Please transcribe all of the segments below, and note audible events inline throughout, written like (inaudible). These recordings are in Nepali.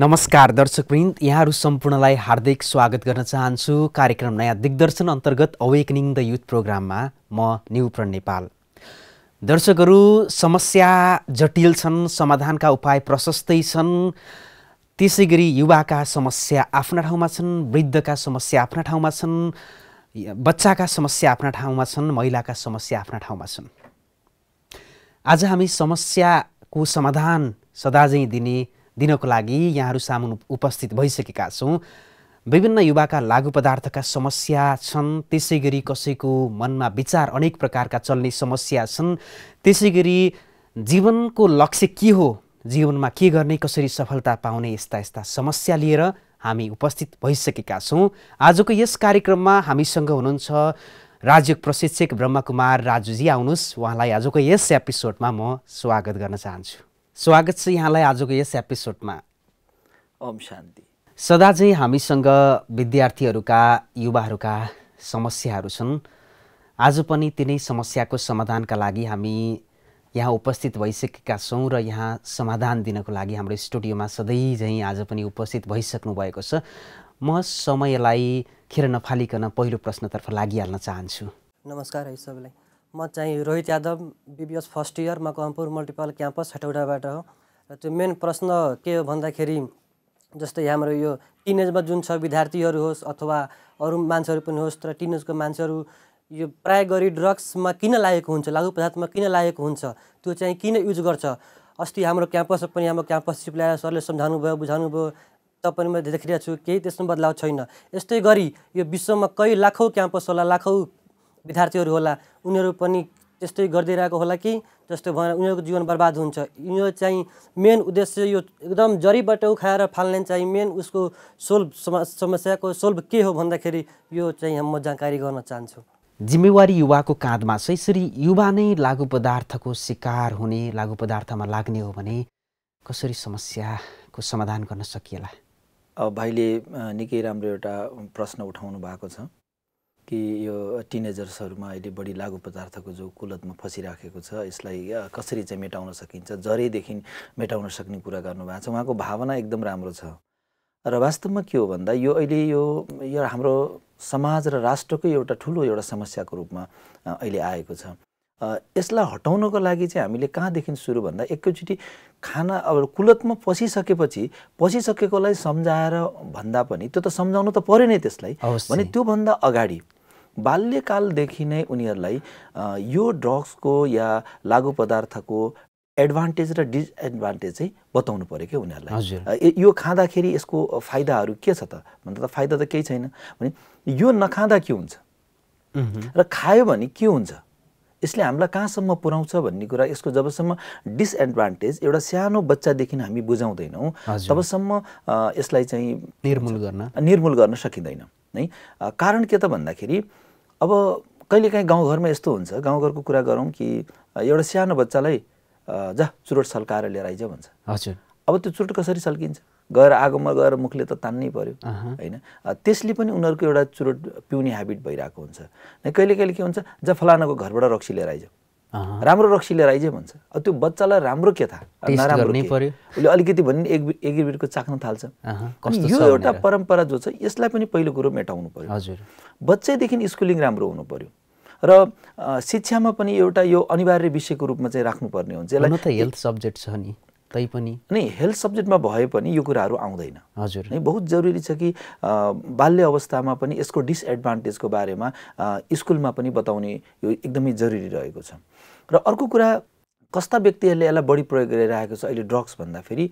नमस्कार दर्शकवृन्द यहाँहरू सम्पूर्णलाई हार्दिक स्वागत गर्न चाहन्छु कार्यक्रम नयाँ दिग्दर्शन अन्तर्गत अवेकनिङ द युथ प्रोग्राममा म न्युप्रण नेपाल दर्शकहरू समस्या जटिल छन् समाधानका उपाय प्रशस्तै छन् त्यसै गरी युवाका समस्या आफ्ना ठाउँमा छन् वृद्धका समस्या आफ्ना ठाउँमा छन् बच्चाका समस्या आफ्ना ठाउँमा छन् महिलाका समस्या आफ्ना ठाउँमा छन् आज हामी समस्याको समाधान सदा दिने दिनको लागि यहाँहरू सामु उपस्थित भइसकेका छौँ विभिन्न युवाका लागु पदार्थका समस्या छन् त्यसै गरी कसैको मनमा विचार अनेक प्रकारका चल्ने समस्या छन् त्यसै गरी जीवनको लक्ष्य के हो जीवनमा के गर्ने कसरी सफलता पाउने यस्ता यस्ता समस्या लिएर हामी उपस्थित भइसकेका छौँ आजको यस कार्यक्रममा हामीसँग हुनुहुन्छ राज्य प्रशिक्षक ब्रह्मकुमार राजुजी आउनुहोस् उहाँलाई आजको यस एपिसोडमा म स्वागत गर्न चाहन्छु स्वागत छ यहाँलाई आजको यस एपिसोडमा ओम शान्ति सदा चाहिँ हामीसँग विद्यार्थीहरूका युवाहरूका समस्याहरू छन् आज पनि तिनै समस्याको समाधानका लागि हामी यहाँ उपस्थित भइसकेका छौँ र यहाँ समाधान दिनको लागि हाम्रो स्टुडियोमा सधैँ सधैँझै आज पनि उपस्थित भइसक्नु भएको छ म समयलाई खेर नफालिकन पहिलो प्रश्नतर्फ लागिहाल्न चाहन्छु नमस्कार है सबैलाई म चाहिँ Rohit Yadav BBS first year म कम्पुर मल्टिपल क्याम्पस हेटौडाबाट हो र त्यो मेन प्रश्न के हो भन्दाखेरि जस्तै हाम्रो यो टिनेजमा जुन छ विद्यार्थीहरू होस् अथवा अरू मान्छेहरू पनि होस् तर टिनेजको मान्छेहरू यो प्राय गरी ड्रग्समा किन लागेको हुन्छ लागु पदार्थमा किन लागेको हुन्छ त्यो चाहिँ किन युज गर्छ अस्ति हाम्रो क्याम्पस पनि हाम्रो क्याम्पस सिप ल्याएर सरले सम्झाउनु भयो बुझाउनु भयो पनि मैले देखिरहेको छु केही त्यसमा बदलाव छैन यस्तै गरी यो विश्वमा कई लाखौँ क्याम्पस होला लाखौँ विद्यार्थीहरू होला उनीहरू पनि त्यस्तै गर्दै रहेको होला कि जस्तो भएर उनीहरूको जीवन बर्बाद हुन्छ यो चाहिँ मेन उद्देश्य यो एकदम जरीबाट उखाएर फाल्ने चाहिँ मेन उसको सोल्भ समस्याको सोल्भ के हो भन्दाखेरि यो चाहिँ म जानकारी गर्न चाहन्छु जिम्मेवारी युवाको काँधमा छ यसरी युवा नै लागु पदार्थको शिकार हुने लागु पदार्थमा लाग्ने हो भने कसरी समस्याको समाधान गर्न सकिएला भाइले निकै राम्रो एउटा प्रश्न उठाउनु भएको छ कि यो टिनेजर्सहरूमा अहिले बढी लागु पदार्थको जो कुलतमा फसिराखेको छ यसलाई कसरी चाहिँ मेटाउन सकिन्छ जरैदेखि मेटाउन सक्ने कुरा गर्नुभएको छ उहाँको भावना एकदम राम्रो छ र वास्तवमा के हो भन्दा यो अहिले यो यो हाम्रो समाज र राष्ट्रकै एउटा ठुलो एउटा समस्याको रूपमा अहिले आएको छ यसलाई हटाउनको लागि चाहिँ हामीले कहाँदेखि सुरु भन्दा एकैचोटि खाना अब कुलतमा पसिसकेपछि पसिसकेकोलाई सम्झाएर भन्दा पनि त्यो त सम्झाउनु त पऱ्यो नै त्यसलाई भने त्योभन्दा अगाडि बाल्यकालदेखि नै उनीहरूलाई यो ड्रग्सको या लागु पदार्थको एडभान्टेज र डिसएडभान्टेज चाहिँ बताउनु पऱ्यो क्या उनीहरूलाई यो खाँदाखेरि यसको फाइदाहरू के छ त भन्दा त फाइदा त केही छैन भने यो नखाँदा के हुन्छ र खायो भने के हुन्छ यसले हामीलाई कहाँसम्म पुर्याउँछ भन्ने कुरा यसको जबसम्म डिसएडभान्टेज एउटा सानो बच्चादेखि हामी बुझाउँदैनौँ तबसम्म यसलाई चाहिँ निर्मूल गर्न निर्मूल गर्न सकिँदैन है कारण के त भन्दाखेरि अब कहिलेकाहीँ गाउँघरमा यस्तो हुन्छ गाउँघरको कुरा गरौँ कि एउटा सानो बच्चालाई जा चुरोट सल्काएर लिएर आइज भन्छ हजुर अब त्यो चुरोट कसरी सल्किन्छ गएर आगोमा गएर मुखले त तान्नै पर्यो होइन त्यसले पनि उनीहरूको एउटा चुरोट पिउने हेबिट भइरहेको हुन्छ कहिले कहिले के हुन्छ जा फलानाको घरबाट रक्सी लिएर आइज राम्रो रक्सी लिएर आइजे भन्छ त्यो बच्चालाई राम्रो के थाहा नराम्रो उसले अलिकति भने एक एग्रिबिटको चाख्न थाल्छ यो एउटा परम्परा जो छ यसलाई पनि पहिलो कुरो मेटाउनु पर्यो हजुर बच्चैदेखि स्कुलिङ राम्रो हुनु पर्यो र शिक्षामा पनि एउटा यो अनिवार्य विषयको रूपमा चाहिँ राख्नुपर्ने हुन्छ यसलाई त हेल्थ सब्जेक्ट छ नि पनि नै हेल्थ सब्जेक्टमा भए पनि यो कुराहरू आउँदैन हजुर है बहुत जरुरी छ कि बाल्य अवस्थामा पनि यसको डिसएडभान्टेजको बारेमा स्कुलमा पनि बताउने यो एकदमै जरुरी रहेको छ र अर्को कुरा कस्ता व्यक्तिहरूले यसलाई बढी प्रयोग गरिरहेको छ अहिले ड्रग्स भन्दाखेरि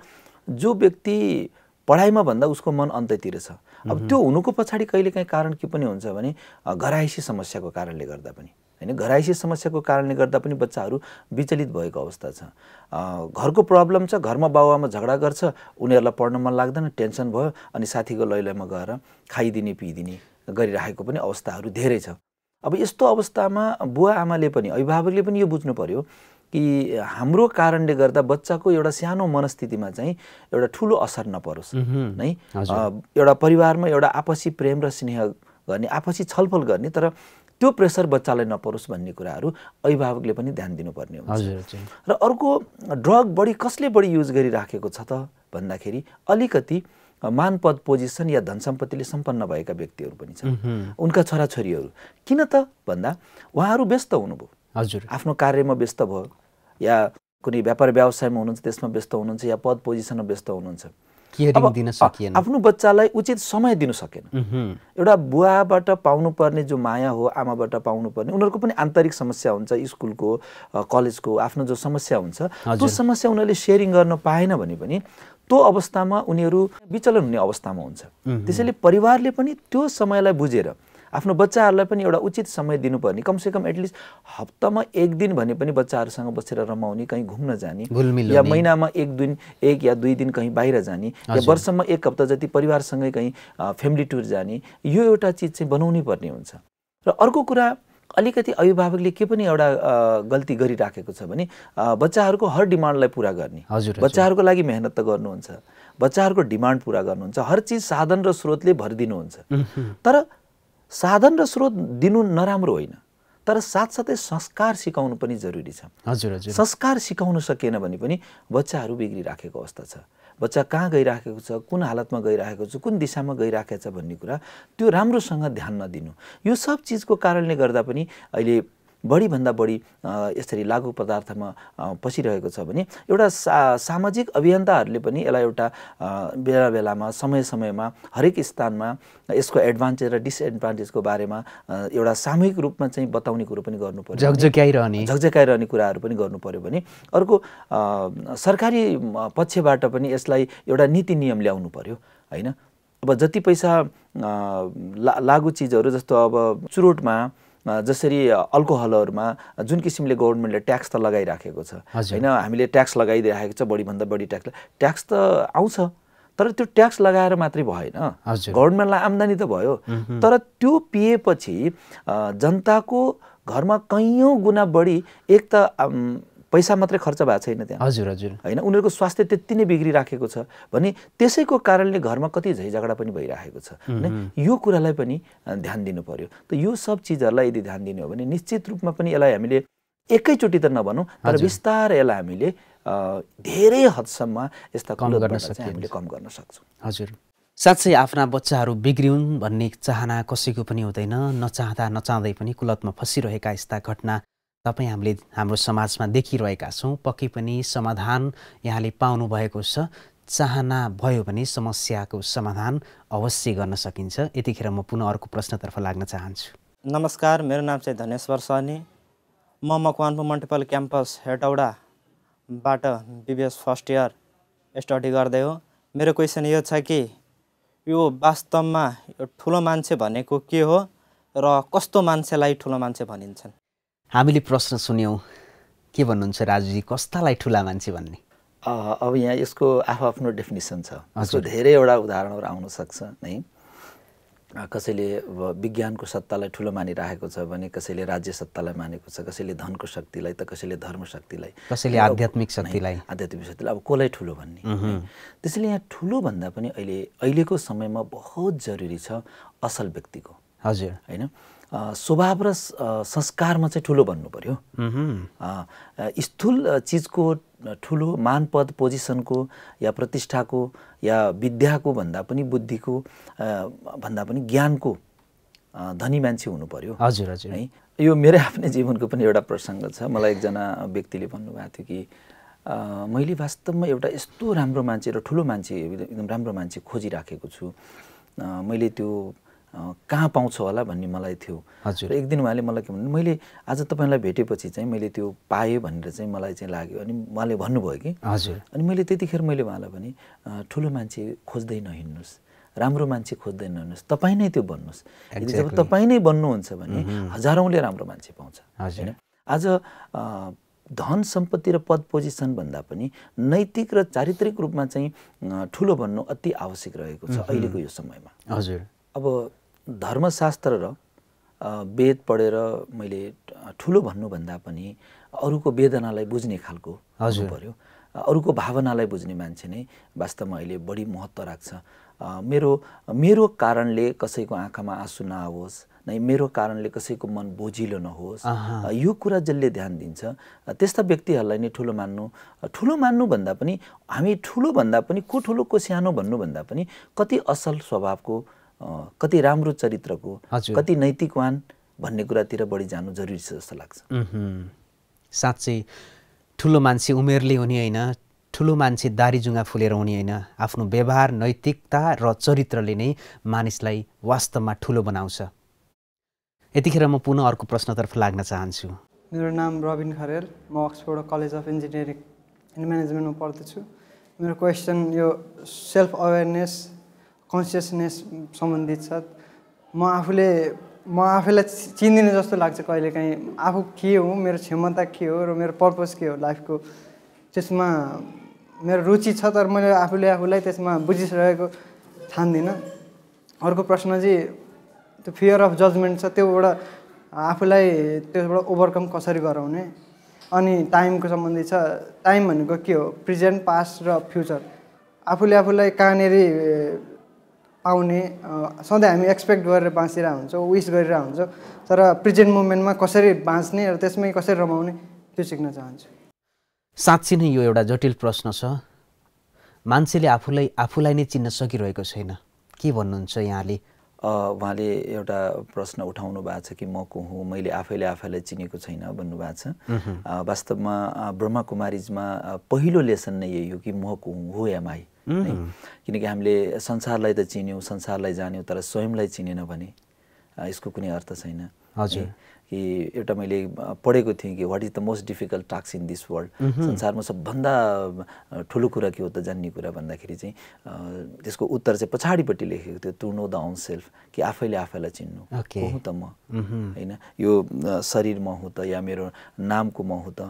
जो व्यक्ति पढाइमा भन्दा उसको मन अन्तैतिर छ अब त्यो हुनुको पछाडि कहिलेकाहीँ कारण के पनि हुन्छ भने घराइसी समस्याको कारणले गर्दा पनि होइन घराइसी समस्याको कारणले गर्दा पनि बच्चाहरू विचलित भएको अवस्था छ घरको प्रब्लम छ घरमा बाबुआमा झगडा गर्छ उनीहरूलाई पढ्न मन लाग्दैन टेन्सन भयो अनि साथीको लैलैमा गएर खाइदिने पिइदिने गरिरहेको पनि अवस्थाहरू धेरै छ अब यस्तो अवस्थामा बुवा आमाले पनि अभिभावकले पनि यो बुझ्नु पर्यो कि हाम्रो कारणले गर्दा बच्चाको एउटा सानो मनस्थितिमा चाहिँ एउटा ठुलो असर नपरोस् है एउटा परिवारमा एउटा आपसी प्रेम र स्नेह गर्ने आपसी छलफल गर्ने तर त्यो प्रेसर बच्चालाई नपरोस् भन्ने कुराहरू अभिभावकले पनि ध्यान दिनुपर्ने हुन्छ र अर्को ड्रग बढी कसले बढी युज गरिराखेको छ त भन्दाखेरि अलिकति मान पद पोजिसन या धन सम्पत्तिले सम्पन्न भएका व्यक्तिहरू पनि छन् उनका छोराछोरीहरू किन त भन्दा उहाँहरू व्यस्त हुनुभयो हजुर आफ्नो कार्यमा व्यस्त भयो या कुनै व्यापार व्यवसायमा हुनुहुन्छ त्यसमा व्यस्त हुनुहुन्छ या पद पोजिसनमा व्यस्त हुनुहुन्छ आफ्नो बच्चालाई उचित समय दिनु सकेन एउटा बुवाबाट पाउनुपर्ने जो माया हो आमाबाट पाउनुपर्ने उनीहरूको पनि आन्तरिक समस्या हुन्छ स्कुलको कलेजको आफ्नो जो समस्या हुन्छ त्यो समस्या उनीहरूले सेयरिङ गर्न पाएन भने पनि त्यो अवस्थामा उनीहरू विचलन हुने अवस्थामा हुन्छ त्यसैले परिवारले पनि त्यो समयलाई बुझेर आफ्नो बच्चाहरूलाई पनि एउटा उचित समय दिनुपर्ने कमसेकम एटलिस्ट हप्तामा एक दिन भने पनि बच्चाहरूसँग बसेर रमाउने कहीँ घुम्न जाने या महिनामा एक दिन एक या दुई दिन कहीँ बाहिर जाने या वर्षमा एक हप्ता जति परिवारसँगै कहीँ फ्यामिली टुर जाने यो एउटा चिज चाहिँ बनाउनै पर्ने हुन्छ र अर्को कुरा अलिकति अभिभावकले के पनि एउटा गल्ती गरिराखेको छ भने बच्चाहरूको हर डिमान्डलाई पुरा गर्ने हजुर बच्चाहरूको लागि मेहनत त गर्नुहुन्छ बच्चाहरूको डिमान्ड पुरा गर्नुहुन्छ हर चिज साधन र स्रोतले भरिदिनुहुन्छ तर साधन र स्रोत दिनु नराम्रो होइन तर साथसाथै संस्कार सिकाउनु पनि जरुरी छ हजुर संस्कार सिकाउनु सकेन भने पनि बच्चाहरू बिग्रिराखेको अवस्था छ बच्चा कहाँ गइराखेको छ कुन हालतमा गइराखेको छ कुन दिशामा गइराखेको छ भन्ने कुरा त्यो राम्रोसँग ध्यान नदिनु यो सब चिजको कारणले गर्दा पनि अहिले बढीभन्दा बढी यसरी लागु पदार्थमा पसिरहेको छ भने एउटा सा सामाजिक अभियन्ताहरूले पनि यसलाई एउटा बेला बेलामा समय समयमा हरेक स्थानमा यसको एडभान्टेज र डिसएडभान्टेजको बारेमा एउटा सामूहिक रूपमा चाहिँ बताउने कुरो पनि गर्नु पर्यो झकझक्याइरहने झकझक्याइरहने कुराहरू पनि गर्नु पऱ्यो भने अर्को सरकारी पक्षबाट पनि यसलाई एउटा नीति नियम ल्याउनु पर्यो होइन अब जति पैसा ला लागु चिजहरू जस्तो अब चुरोटमा जसरी अल्कोहलहरूमा जुन किसिमले गभर्मेन्टले ट्याक्स त लगाइराखेको छ होइन हामीले ट्याक्स लगाइराखेको छ बढीभन्दा बढी ट्याक्स ट्याक्स त आउँछ तर त्यो ट्याक्स लगाएर मात्रै भएन गभर्मेन्टलाई आम्दानी त भयो तर त्यो पिएपछि जनताको घरमा कैयौँ गुणा बढी एक त पैसा मात्रै खर्च भएको छैन त्यहाँ हजुर हजुर होइन उनीहरूको स्वास्थ्य त्यति नै बिग्रिराखेको छ भने त्यसैको कारणले घरमा कति झैझगडा पनि भइरहेको छ होइन यो कुरालाई पनि ध्यान दिनु पर्यो त यो सब चिजहरूलाई यदि ध्यान दिने हो भने निश्चित रूपमा पनि यसलाई हामीले एकैचोटि त नभनौँ तर बिस्तारै यसलाई हामीले धेरै हदसम्म यस्ता हामीले कम गर्न सक्छौँ हजुर साँच्चै आफ्ना बच्चाहरू बिग्रिउन् भन्ने चाहना कसैको पनि हुँदैन नचाहँदा नचाहँदै पनि कुलतमा फसिरहेका यस्ता घटना तपाईँ हामीले हाम्रो समाजमा देखिरहेका छौँ पक्कै पनि समाधान यहाँले पाउनुभएको छ चाहना भयो भने समस्याको समाधान अवश्य गर्न सकिन्छ यतिखेर म पुनः अर्को प्रश्नतर्फ लाग्न चाहन्छु नमस्कार मेरो नाम चाहिँ धनेश्वर सहनी म मकवानपुर मल्टिपल क्याम्पस हेटौडाबाट बिबिएस फर्स्ट इयर स्टडी गर्दै हो मेरो क्वेसन यो छ कि यो वास्तवमा यो ठुलो मान्छे भनेको के हो र कस्तो मान्छेलाई ठुलो मान्छे भनिन्छन् हामीले प्रश्न सुन्यौँ के भन्नुहुन्छ राजुजी कस्तालाई ठुला मान्छे भन्ने अब यहाँ यसको आफ्नो डेफिनेसन छ यसको धेरैवटा उदाहरणहरू आउन सक्छ है कसैले अब विज्ञानको सत्तालाई ठुलो मानिराखेको छ भने कसैले राज्य सत्तालाई मानेको छ कसैले धनको शक्तिलाई त कसैले धर्म शक्तिलाई कसैले आध्यात्मिक शक्तिलाई आध्यात्मिक शक्तिलाई अब कसलाई ठुलो भन्ने त्यसैले यहाँ ठुलो भन्दा पनि अहिले अहिलेको समयमा बहुत जरुरी छ असल व्यक्तिको हजुर होइन स्वभाव र संस्कारमा चाहिँ ठुलो भन्नु पऱ्यो स्थूल चिजको ठुलो मानपद पोजिसनको या प्रतिष्ठाको या विद्याको भन्दा पनि बुद्धिको भन्दा पनि ज्ञानको धनी मान्छे हुनु पर्यो हजुर हजुर है यो मेरो आफ्नै जीवनको पनि एउटा प्रसङ्ग छ मलाई एकजना व्यक्तिले भन्नुभएको थियो कि मैले वास्तवमा एउटा यस्तो राम्रो मान्छे र ठुलो मान्छे एकदम राम्रो मान्छे खोजिराखेको छु मैले त्यो कहाँ पाउँछ होला भन्ने मलाई थियो हजुर एक दिन उहाँले मलाई के भन्नु मैले आज तपाईँलाई भेटेपछि चाहिँ मैले त्यो पाएँ भनेर चाहिँ मलाई चाहिँ लाग्यो अनि उहाँले भन्नुभयो कि हजुर अनि मैले त्यतिखेर मैले उहाँलाई भने ठुलो मान्छे खोज्दै नहिँड्नुहोस् राम्रो मान्छे खोज्दै नहिँड्नुहोस् तपाईँ नै त्यो बन्नुहोस् यदि जब तपाईँ नै बन्नुहुन्छ भने हजारौँले राम्रो मान्छे पाउँछ होइन आज धन सम्पत्ति र पद पोजिसन भन्दा पनि नैतिक र चारित्रिक रूपमा चाहिँ ठुलो बन्नु अति आवश्यक रहेको छ अहिलेको यो समयमा हजुर अब धर्मशास्त्र र वेद पढेर मैले ठुलो भन्नुभन्दा पनि अरूको वेदनालाई बुझ्ने खालको हजुर पऱ्यो अरूको भावनालाई बुझ्ने मान्छे नै वास्तवमा अहिले बढी महत्त्व राख्छ मेरो मेरो कारणले कसैको आँखामा आँसु नआओस् नै मेरो कारणले कसैको मन बोझिलो नहोस् यो कुरा जसले ध्यान दिन्छ त्यस्ता व्यक्तिहरूलाई नै ठुलो मान्नु ठुलो मान्नुभन्दा पनि हामी ठुलो भन्दा पनि को ठुलो को सानो भन्नुभन्दा पनि कति असल स्वभावको कति राम्रो चरित्रको कति नैतिकवान भन्ने कुरातिर बढी जानु जरुरी छ जस्तो लाग्छ साँच्चै ठुलो मान्छे उमेरले हुने होइन ठुलो मान्छे दारीजुङ्गा फुलेर हुने होइन आफ्नो व्यवहार नैतिकता र चरित्रले नै मानिसलाई वास्तवमा ठुलो बनाउँछ यतिखेर म पुनः अर्को प्रश्नतर्फ लाग्न चाहन्छु मेरो नाम रबिन खरेल म Oxford college of engineering and म्यानेजमेन्टमा पढ्दैछु मेरो क्वेसन यो सेल्फ अवेरनेस कन्सियसनेस सम्बन्धित छ म आफूले म आफैलाई चिन्दिनँ जस्तो लाग्छ कहिलेकाहीँ आफू के हो मेरो क्षमता के हो र मेरो पर्पज के हो लाइफको त्यसमा मेरो रुचि छ तर मैले आफूले आफूलाई त्यसमा बुझिसकेको ठान्दिनँ अर्को प्रश्न चाहिँ त्यो फियर अफ जजमेन्ट छ त्योबाट आफूलाई त्यसबाट ओभरकम कसरी गराउने अनि टाइमको सम्बन्धी छ टाइम भनेको के हो प्रेजेन्ट पास्ट र फ्युचर आफूले आफूलाई कहाँनेरि आउने सधैँ हामी एक्सपेक्ट गरेर बाँचिरहेको हुन्छौँ विस गरिरहेको हुन्छौँ तर प्रेजेन्ट मोमेन्टमा कसरी बाँच्ने र त्यसमै कसरी रमाउने त्यो सिक्न चाहन्छु साँच्ची नै यो एउटा जटिल प्रश्न छ मान्छेले आफूलाई आफूलाई नै चिन्न सकिरहेको छैन के भन्नुहुन्छ यहाँले उहाँले एउटा प्रश्न उठाउनु भएको छ कि म को हुँ मैले आफैले आफैलाई चिनेको छैन भन्नुभएको छ वास्तवमा कुमारीजमा पहिलो लेसन नै यही हो कि म को हुँ हो या माई किनकि हामीले संसारलाई त चिन्यौँ संसारलाई जान्यौँ तर स्वयंलाई चिनेन भने यसको कुनै अर्थ छैन हजुर कि एउटा मैले पढेको थिएँ कि what is the most difficult task in this world संसारमा सबभन्दा ठुलो कुरा के हो त जान्ने कुरा भन्दाखेरि चाहिँ त्यसको उत्तर चाहिँ पछाडिपट्टि लेखेको थियो to know the own self कि आफैले आफैलाई चिन्नु हो त म होइन यो शरीर म हुँ त या मेरो नामको म हुँ त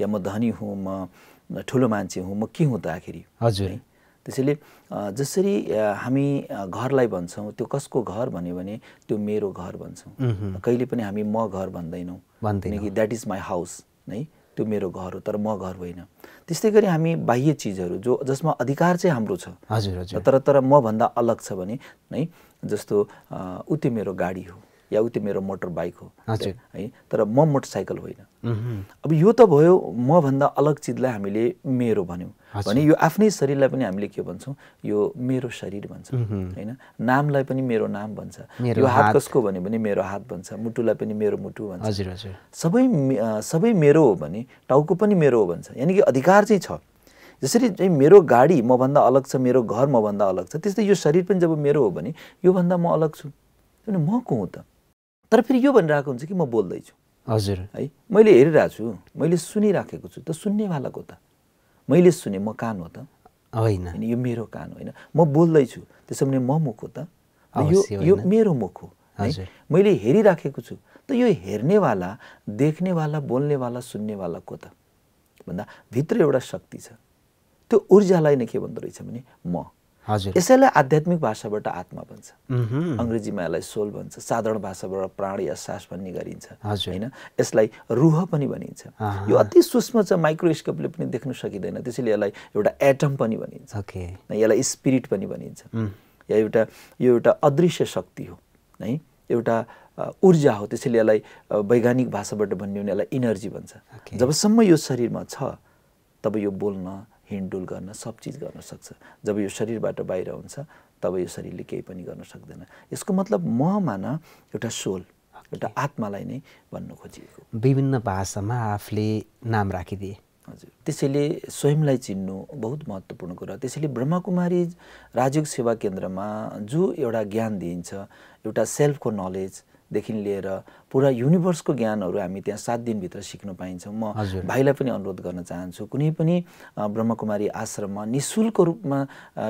या म धनी हुँ म ठुलो मान्छे हुँ म के हुँ त आखिरी हजुर त्यसैले जसरी हामी घरलाई भन्छौँ त्यो कसको घर भन्यो भने त्यो मेरो घर भन्छौँ कहिले पनि हामी म घर भन्दैनौँ किनकि द्याट इज माई हाउस है त्यो मेरो घर हो तर म घर होइन त्यस्तै गरी हामी बाह्य चिजहरू जो जसमा अधिकार चाहिँ हाम्रो छ हजुर हजुर तर तर भन्दा अलग छ भने है जस्तो ऊ त्यो मेरो गाडी हो या त्यो मेरो मोटर बाइक हो है तर म मोटरसाइकल होइन अब यो त भयो मभन्दा अलग चिजलाई हामीले मेरो भन्यौँ भने यो आफ्नै शरीरलाई पनि हामीले के भन्छौँ यो मेरो शरीर भन्छ होइन नामलाई पनि मेरो नाम भन्छ यो हात कसको भन्यो भने मेरो हात भन्छ मुटुलाई पनि मेरो मुटु भन्छ सबै सबै मेरो हो भने टाउको पनि मेरो हो भन्छ यानि कि अधिकार चाहिँ छ जसरी चाहिँ मेरो गाडी मभन्दा अलग छ मेरो घर मभन्दा अलग छ त्यस्तै यो शरीर पनि जब मेरो हो भने योभन्दा म अलग छु अनि म को हुँ त तर फेरि यो भनिरहेको हुन्छ कि म बोल्दैछु हजुर है मैले हेरिरहेको छु मैले सुनिराखेको छु त सुन्नेवालाको त मैले सुने म कान हो त होइन यो मेरो कान होइन म बोल्दैछु त्यसो भने म मुख हो त यो यो मेरो मुख हो है मैले हेरिराखेको छु त यो हेर्नेवाला देख्नेवाला बोल्नेवाला सुन्नेवाला को त भन्दा भित्र एउटा शक्ति छ त्यो ऊर्जालाई नै के भन्दो रहेछ भने म हजुर यसैलाई आध्यात्मिक भाषाबाट आत्मा भन्छ अङ्ग्रेजीमा यसलाई सोल भन्छ साधारण भाषाबाट प्राण या सास भन्ने गरिन्छ होइन यसलाई रुह पनि भनिन्छ यो अति सूक्ष्म छ माइक्रोस्कोपले पनि देख्न सकिँदैन त्यसैले यसलाई एउटा एटम पनि भनिन्छ यसलाई स्पिरिट पनि भनिन्छ या एउटा यो एउटा अदृश्य शक्ति हो है एउटा ऊर्जा हो त्यसैले यसलाई वैज्ञानिक भाषाबाट भन्यो भने यसलाई इनर्जी भन्छ जबसम्म यो शरीरमा छ तब यो बोल्न हिँडडुल गर्न सब चिज गर्न सक्छ जब यो शरीरबाट बाहिर हुन्छ तब यो शरीरले केही पनि गर्न सक्दैन यसको मतलब म मान एउटा सोल एउटा आत्मालाई नै भन्नु खोजिएको विभिन्न भाषामा आफूले नाम राखिदिए हजुर त्यसैले स्वयंलाई चिन्नु बहुत महत्त्वपूर्ण कुरा त्यसैले ब्रह्मकुमारी राजयोग सेवा केन्द्रमा जो एउटा ज्ञान दिइन्छ एउटा सेल्फको नलेज देखि लिएर पुरा युनिभर्सको ज्ञानहरू हामी त्यहाँ सात दिनभित्र सिक्न पाइन्छौँ म भाइलाई पनि अनुरोध गर्न चाहन्छु कुनै पनि ब्रह्मकुमारी आश्रममा नि शुल्क रूपमा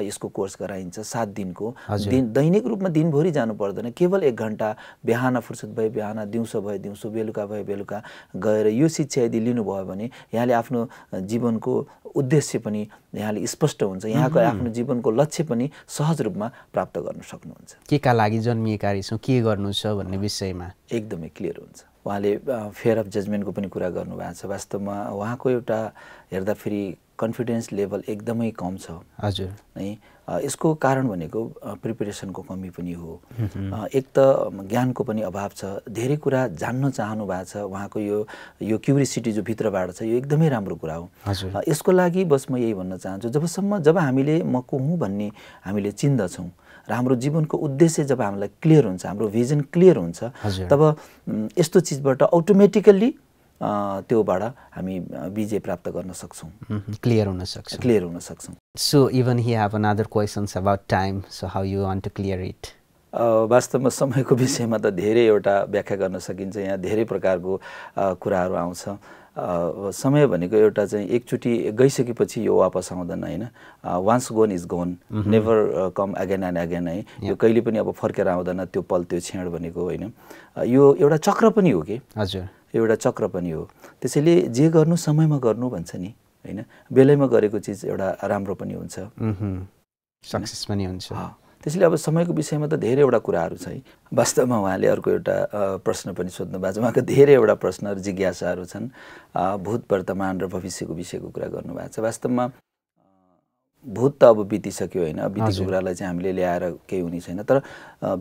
यसको कोर्स गराइन्छ सात दिनको दिन दैनिक रूपमा दिनभरि जानु पर्दैन केवल एक घन्टा बिहान फुर्सद भए बिहान दिउँसो भए दिउँसो बेलुका भए बेलुका गएर यो शिक्षा यदि लिनुभयो भने यहाँले आफ्नो जीवनको उद्देश्य पनि यहाँले स्पष्ट हुन्छ यहाँको आफ्नो जीवनको लक्ष्य पनि सहज रूपमा प्राप्त गर्न सक्नुहुन्छ के का लागि जन्मिएका रहेछौँ के गर्नु छ भन्ने विषयमा एकदमै क्लियर हुन्छ उहाँले फेयर अफ जजमेन्टको पनि कुरा गर्नुभएको छ वास्तवमा उहाँको एउटा हेर्दाखेरि कन्फिडेन्स लेभल एकदमै कम छ हजुर है यसको कारण भनेको प्रिपेरेसनको कमी पनि हो एक त ज्ञानको पनि अभाव छ धेरै कुरा जान्न चाहनु भएको छ उहाँको यो यो क्युरिसिटी जो भित्रबाट छ यो एकदमै राम्रो कुरा हो यसको लागि बस म यही भन्न चाहन्छु जबसम्म जब हामीले म को हुँ भन्ने हामीले चिन्दछौँ र हाम्रो जीवनको उद्देश्य जब हामीलाई क्लियर हुन्छ हाम्रो भिजन क्लियर हुन्छ तब यस्तो चिजबाट अटोमेटिकल्ली त्योबाट हामी विजय प्राप्त गर्न सक्छौँ क्लियर mm-hmm. हुन सक्छौँ क्लियर हुन सक्छौँ so even he have another questions about time so how you want to clear it वास्तवमा समयको (laughs) विषयमा त धेरै एउटा व्याख्या गर्न सकिन्छ यहाँ धेरै प्रकारको कुराहरू आउँछ समय भनेको एउटा चाहिँ एकचोटि गइसकेपछि यो वापस आउँदैन होइन once gone is gone never come again and again है यो कहिले पनि अब फर्केर आउँदैन त्यो पल त्यो क्षण भनेको होइन यो एउटा चक्र पनि हो कि हजुर एउटा चक्र पनि हो त्यसैले जे गर्नु समयमा गर्नु भन्छ नि होइन बेलैमा गरेको चिज एउटा राम्रो पनि हुन्छ सक्सेस पनि हुन्छ त्यसैले अब समयको विषयमा त धेरैवटा कुराहरू छ है वास्तवमा उहाँले अर्को एउटा प्रश्न पनि सोध्नु भएको छ उहाँको धेरैवटा प्रश्न जिज्ञासाहरू छन् भूत वर्तमान र भविष्यको विषयको कुरा गर्नुभएको छ वास्तवमा भूत त अब बितिसक्यो होइन बितेको कुरालाई चाहिँ हामीले ल्याएर केही हुने छैन तर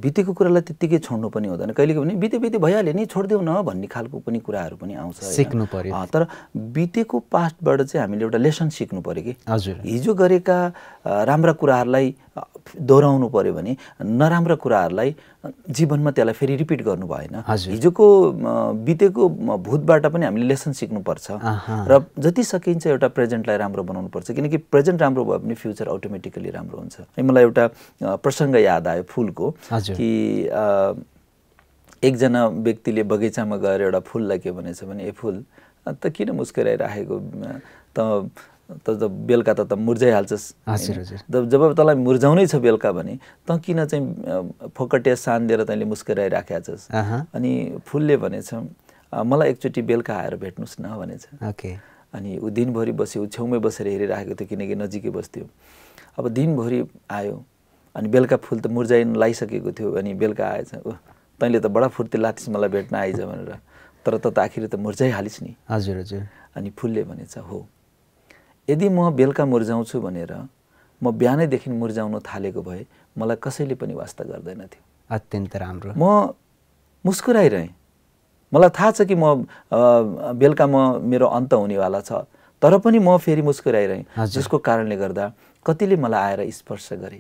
बितेको कुरालाई त्यत्तिकै छोड्नु पनि हुँदैन कहिले पनि बिते बिते भइहाल्यो नि छोडिदेऊ न भन्ने खालको पनि कुराहरू पनि आउँछ सिक्नु पऱ्यो तर बितेको पास्टबाट चाहिँ हामीले एउटा लेसन सिक्नु पऱ्यो कि हजुर हिजो गरेका राम्रा कुराहरूलाई दोहोऱ्याउनु पऱ्यो भने नराम्रा कुराहरूलाई जीवनमा त्यसलाई फेरि रिपिट गर्नु भएन हिजोको बितेको भूतबाट पनि हामीले लेसन सिक्नुपर्छ र जति सकिन्छ एउटा प्रेजेन्टलाई राम्रो बनाउनु पर्छ किनकि प्रेजेन्ट राम्रो भयो भने पनि फ्युचर अटोमेटिकली राम्रो हुन्छ अनि मलाई एउटा प्रसङ्ग याद आयो फुलको कि एकजना व्यक्तिले बगैँचामा गएर एउटा फुललाई के भनेछ भने ए फुल त किन मुस्कुराइराखेको त त बेलुका त त मुर्झाइहाल्छस् जब तँलाई मुर्झाउनै छ बेलुका भने त किन चाहिँ फोकटिया सान दिएर तैँले मुस्कुराइराखेका छस् अनि फुलले भनेछ मलाई एकचोटि बेलुका आएर भेट्नुहोस् न भनेछ अनि ऊ दिनभरि बस्यो ऊ छेउमै बसेर हेरिराखेको थियो किनकि नजिकै बस्थ्यो अब दिनभरि आयो अनि बेलुका फुल त मुर्जाइन लाइसकेको थियो अनि बेलुका आएछ ऊ तैँले त बडा फुर्ती लाथिस् मलाई भेट्न आइज भनेर तर त आखिर त मुर्जाइहालिस् नि हजुर हजुर अनि फुलले भनेछ हो यदि म बेलुका मुर्जाउँछु भनेर म बिहानैदेखि मुर्जाउन थालेको भए मलाई कसैले पनि वास्ता गर्दैनथ्यो अत्यन्त राम्रो म मुस्कुराइरहेँ मलाई थाहा छ कि म बेलुका म मेरो अन्त हुनेवाला छ तर पनि म फेरि मुस्कुराइरहेँ जसको कारणले गर्दा कतिले मलाई आएर स्पर्श गरे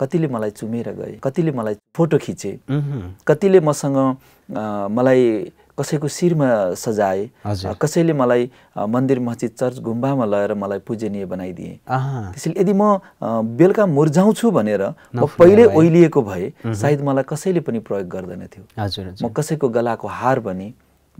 कतिले मलाई चुमेर गए कतिले मलाई फोटो खिचे कतिले मसँग मलाई कसैको शिरमा सजाए कसैले मलाई मन्दिर मस्जिद चर्च गुम्बामा लगेर मलाई पूजनीय बनाइदिए त्यसैले यदि म बेलुका मुर्जाउँछु भनेर म पहिल्यै ओइलिएको भए सायद मलाई कसैले पनि प्रयोग गर्दैन थियो म कसैको गलाको हार बने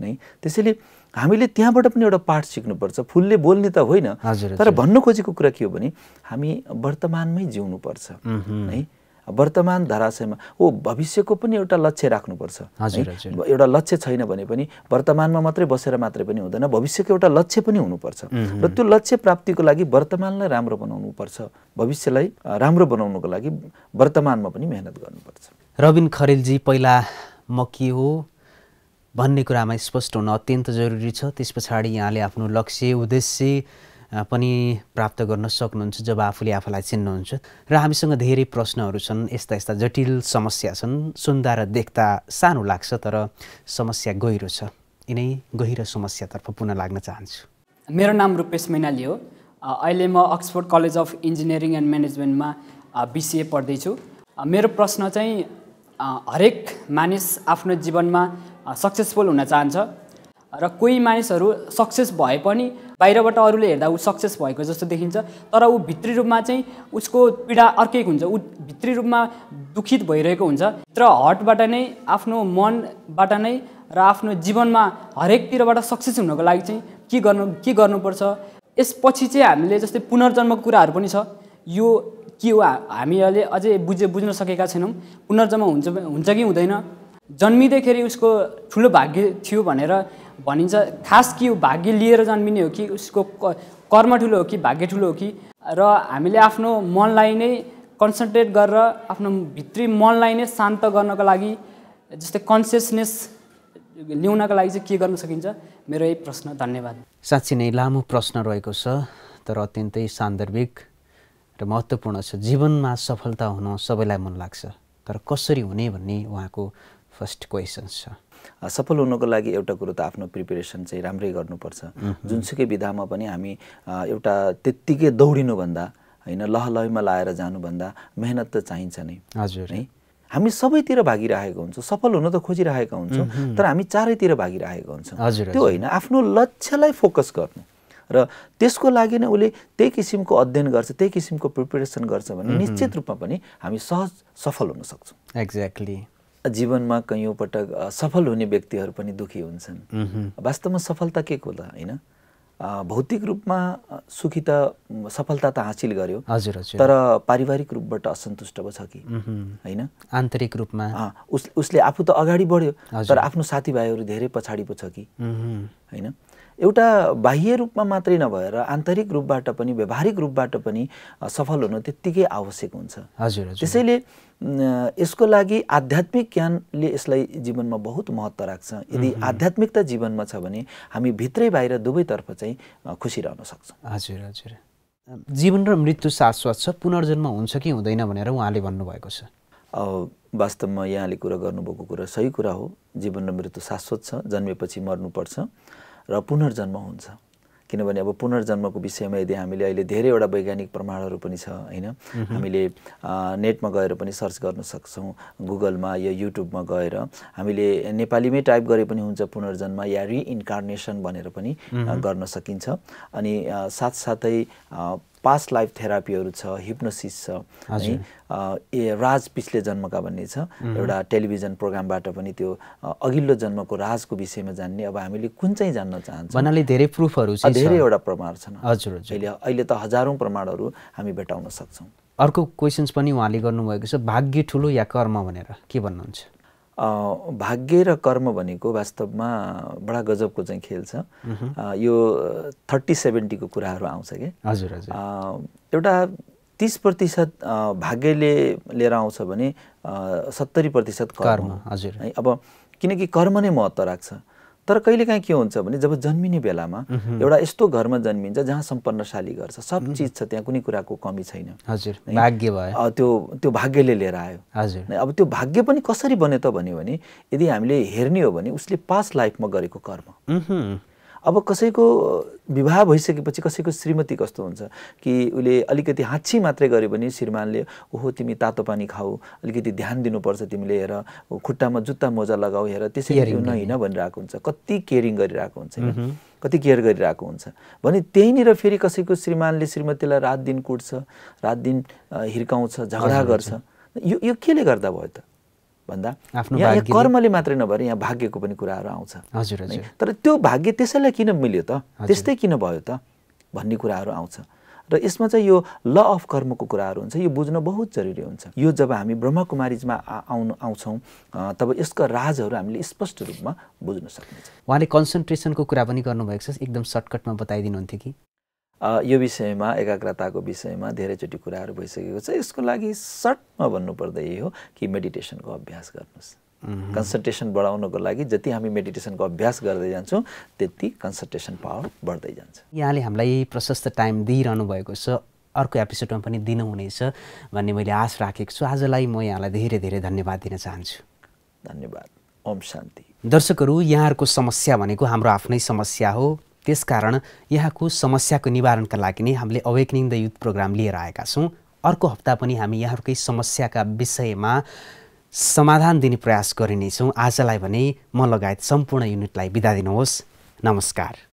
नै त्यसैले हामीले त्यहाँबाट पनि एउटा पाठ सिक्नुपर्छ फुलले बोल्ने त होइन तर भन्नु खोजेको कुरा के हो भने हामी वर्तमानमै जिउनुपर्छ है वर्तमान धराशयमा हो भविष्यको पनि एउटा लक्ष्य राख्नुपर्छ एउटा लक्ष्य छैन भने पनि वर्तमानमा मात्रै बसेर मात्रै पनि हुँदैन भविष्यको एउटा लक्ष्य पनि हुनुपर्छ र त्यो लक्ष्य प्राप्तिको लागि वर्तमानलाई राम्रो बनाउनुपर्छ भविष्यलाई राम्रो बनाउनुको लागि वर्तमानमा पनि मेहनत गर्नुपर्छ रविन खरेलजी पहिला म के हो भन्ने कुरामा स्पष्ट हुन अत्यन्त जरुरी छ त्यस पछाडि यहाँले आफ्नो लक्ष्य उद्देश्य पनि प्राप्त गर्न सक्नुहुन्छ जब आफूले आफूलाई चिन्नुहुन्छ र हामीसँग धेरै प्रश्नहरू छन् यस्ता यस्ता जटिल समस्या छन् सुन्दा र देख्दा सानो लाग्छ तर समस्या गहिरो छ यिनै गहिरो समस्यातर्फ पुनः लाग्न चाहन्छु मेरो नाम रूपेश मैनाली हो अहिले म Oxford college of engineering and म्यानेजमेन्टमा बिसिए पढ्दैछु मेरो प्रश्न चाहिँ हरेक मानिस आफ्नो जीवनमा सक्सेसफुल हुन चाहन्छ र कोही मानिसहरू सक्सेस भए पनि बाहिरबाट अरूले हेर्दा ऊ सक्सेस भएको जस्तो देखिन्छ तर ऊ भित्री रूपमा चाहिँ उसको पीडा अर्कै हुन्छ ऊ भित्री रूपमा दुखित भइरहेको हुन्छ र हटबाट नै आफ्नो मनबाट नै र आफ्नो जीवनमा हरेकतिरबाट सक्सेस हुनको लागि चाहिँ के गर्नु के गर्नुपर्छ यसपछि चाहिँ हामीले जस्तै पुनर्जन्मको कुराहरू पनि छ यो के हो हामीहरूले अझै बुझे बुझ्न सकेका छैनौँ पुनर्जन्म हुन्छ हुन्छ कि हुँदैन जन्मिँदाखेरि उसको ठुलो भाग्य थियो भनेर भनिन्छ खास कि भाग्य लिएर जन्मिने हो कि उसको कर्म ठुलो हो कि भाग्य ठुलो हो कि र हामीले आफ्नो मनलाई नै कन्सन्ट्रेट गरेर आफ्नो भित्री मनलाई नै शान्त गर्नको लागि जस्तै कन्सियसनेस ल्याउनको लागि चाहिँ के गर्न सकिन्छ मेरो यही प्रश्न धन्यवाद साँच्ची नै लामो प्रश्न रहेको छ तर अत्यन्तै सान्दर्भिक र महत्त्वपूर्ण छ जीवनमा सफलता हुन सबैलाई मन लाग्छ तर कसरी हुने भन्ने उहाँको फर्स्ट क्वेसन्स छ सफल हुनको लागि एउटा कुरो त आफ्नो प्रिपेरेसन चाहिँ राम्रै गर्नुपर्छ जुनसुकै विधामा पनि हामी एउटा त्यत्तिकै दौडिनुभन्दा होइन लहलहमा लाएर जानुभन्दा मेहनत त चाहिन्छ नै हजुर है हामी सबैतिर भागिरहेको हुन्छौँ सफल हुन त खोजिरहेका हुन्छौँ तर हामी चारैतिर भागिरहेको हुन्छौँ त्यो होइन आफ्नो लक्ष्यलाई फोकस गर्नु र त्यसको लागि नै उसले त्यही किसिमको अध्ययन गर्छ त्यही किसिमको प्रिपेरेसन गर्छ भने निश्चित रूपमा पनि हामी सहज सफल हुन सक्छौँ एक्ज्याक्टली जीवनमा पटक सफल हुने व्यक्तिहरू पनि दुखी हुन्छन् वास्तवमा सफलता के को त होइन भौतिक रूपमा सुखी त सफलता त हासिल गर्यो हजुर तर पारिवारिक रूपबाट असन्तुष्ट छ कि होइन आन्तरिक रूपमा उस उसले आफू त अगाडि बढ्यो तर आफ्नो साथीभाइहरू धेरै पछाडि पो छ कि होइन एउटा बाह्य रूपमा मात्रै नभएर आन्तरिक रूपबाट पनि व्यवहारिक रूपबाट पनि सफल हुन त्यत्तिकै आवश्यक हुन्छ हजुर त्यसैले यसको लागि आध्यात्मिक ज्ञानले यसलाई जीवनमा बहुत महत्त्व राख्छ यदि आध्यात्मिकता जीवनमा छ भने हामी भित्रै बाहिर दुवैतर्फ चाहिँ खुसी रहन सक्छौँ हजुर हजुर जीवन र मृत्यु शाश्वत छ पुनर्जन्म हुन्छ कि हुँदैन भनेर उहाँले भन्नुभएको छ वास्तवमा यहाँले कुरा गर्नुभएको कुरा सही कुरा हो जीवन र मृत्यु शाश्वत छ जन्मेपछि मर्नुपर्छ र पुनर्जन्म हुन्छ किनभने अब पुनर्जन्मको विषयमा यदि हामीले अहिले धेरैवटा वैज्ञानिक प्रमाणहरू पनि छ होइन हामीले नेटमा गएर पनि सर्च गर्न सक्छौँ गुगलमा या युट्युबमा गएर हामीले नेपालीमै टाइप गरे पनि हुन्छ पुनर्जन्म या रिइन्कार्नेसन भनेर पनि गर्न सकिन्छ अनि साथसाथै पास्ट लाइफ थेरापीहरू छ हिप्नोसिस छ है ए राज पिछले जन्मका भन्ने छ एउटा टेलिभिजन प्रोग्रामबाट पनि त्यो अघिल्लो जन्मको राजको विषयमा जान्ने अब हामीले कुन चाहिँ जान्न चाहन्छौँ भन्नाले धेरै प्रुफहरू छ धेरैवटा प्रमाण छन् हजुर अहिले अहिले त हजारौँ प्रमाणहरू हामी भेटाउन सक्छौँ अर्को क्वेसन्स पनि उहाँले गर्नुभएको छ भाग्य ठुलो या कर्म भनेर के भन्नुहुन्छ भाग्य र कर्म भनेको वास्तवमा बडा गजबको चाहिँ खेल छ यो थर्टी सेभेन्टीको कुराहरू आउँछ कि हजुर एउटा तिस प्रतिशत भाग्यले लिएर आउँछ भने सत्तरी प्रतिशत कर्म हजुर है अब किनकि कर्म नै महत्त्व राख्छ तर कहिलेकाहीँ के हुन्छ भने जब जन्मिने बेलामा एउटा यस्तो घरमा जन्मिन्छ जहाँ सम्पन्नशाली गर्छ सब चिज छ त्यहाँ कुनै कुराको कमी छैन हजुर भाग्य भयो त्यो त्यो भाग्यले लिएर आयो हजुर अब त्यो भाग्य पनि कसरी बन्यो त भन्यो भने यदि हामीले हेर्ने हो भने उसले पास्ट लाइफमा गरेको कर्म अब कसैको विवाह भइसकेपछि कसैको श्रीमती कस्तो हुन्छ कि उसले अलिकति हाच्छी मात्रै गरे पनि श्रीमानले ओहो तिमी तातो पानी खाऊ अलिकति ध्यान दिनुपर्छ तिमीले हेर खुट्टामा जुत्ता मोजा लगाऊ हेर त्यसरी नहिँड भनिरहेको हुन्छ कति केयरिङ गरिरहेको हुन्छ कति केयर गरिरहेको हुन्छ भने त्यहीँनिर फेरि कसैको श्रीमानले श्रीमतीलाई रात दिन कुट्छ रात दिन हिर्काउँछ झगडा गर्छ यो यो केले गर्दा भयो त भन्दा आफ्नो कर्मले मात्रै नभएर यहाँ भाग्यको पनि कुराहरू आउँछ हजुर तर त्यो भाग्य त्यसैलाई किन मिल्यो त त्यस्तै किन भयो त भन्ने कुराहरू आउँछ र यसमा चाहिँ यो ल अफ कर्मको कुराहरू हुन्छ यो बुझ्न बहुत जरुरी हुन्छ यो जब हामी ब्रह्मकुमारीजमा आउनु आउँछौँ तब यसको राजहरू हामीले स्पष्ट रूपमा बुझ्न सक्छौँ उहाँले कन्सन्ट्रेसनको कुरा पनि गर्नुभएको छ एकदम सर्टकटमा बताइदिनुहुन्थ्यो कि यो विषयमा एकाग्रताको विषयमा धेरैचोटि कुराहरू भइसकेको छ यसको लागि सर्टमा भन्नुपर्दा यही हो कि मेडिटेसनको अभ्यास गर्नुहोस् कन्सन्ट्रेसन बढाउनको लागि जति हामी मेडिटेसनको अभ्यास गर्दै जान्छौँ त्यति कन्सन्ट्रेसन पावर बढ्दै जान्छ यहाँले हामीलाई प्रशस्त टाइम दिइरहनु भएको छ अर्को एपिसोडमा पनि दिनुहुनेछ भन्ने मैले आश राखेको छु आजलाई म यहाँलाई धेरै धेरै धन्यवाद दिन चाहन्छु धन्यवाद ओम शान्ति दर्शकहरू यहाँहरूको समस्या भनेको हाम्रो आफ्नै समस्या हो त्यसकारण यहाँको समस्याको निवारणका लागि नै हामीले अवेकनिङ द युथ प्रोग्राम लिएर आएका छौँ अर्को हप्ता पनि हामी यहाँहरूकै समस्याका विषयमा समाधान दिने प्रयास गरिनेछौँ आजलाई भने म लगायत सम्पूर्ण युनिटलाई बिदा दिनुहोस् नमस्कार